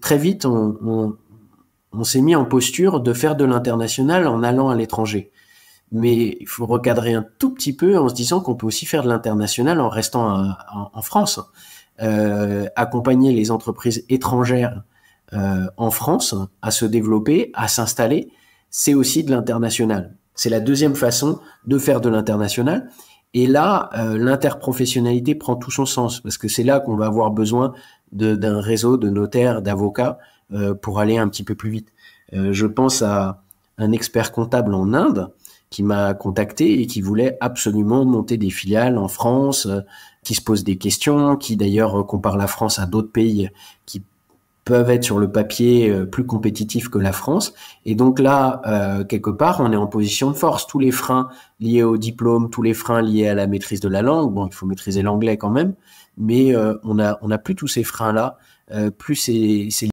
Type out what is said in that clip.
très vite, on, s'est mis en posture de faire de l'international en allant à l'étranger. Mais il faut recadrer un tout petit peu en se disant qu'on peut aussi faire de l'international en restant en, France. Euh, accompagner les entreprises étrangères euh, en France à se développer, à s'installer, c'est aussi de l'international. C'est la deuxième façon de faire de l'international. Et là, euh, l'interprofessionnalité prend tout son sens, parce que c'est là qu'on va avoir besoin d'un réseau de notaires, d'avocats, euh, pour aller un petit peu plus vite. Euh, je pense à un expert comptable en Inde qui m'a contacté et qui voulait absolument monter des filiales en France, qui se pose des questions, qui d'ailleurs compare la France à d'autres pays qui peuvent être sur le papier euh, plus compétitifs que la France. Et donc là, euh, quelque part, on est en position de force. Tous les freins liés au diplôme, tous les freins liés à la maîtrise de la langue, bon, il faut maîtriser l'anglais quand même, mais euh, on n'a on plus tous ces freins-là, plus ces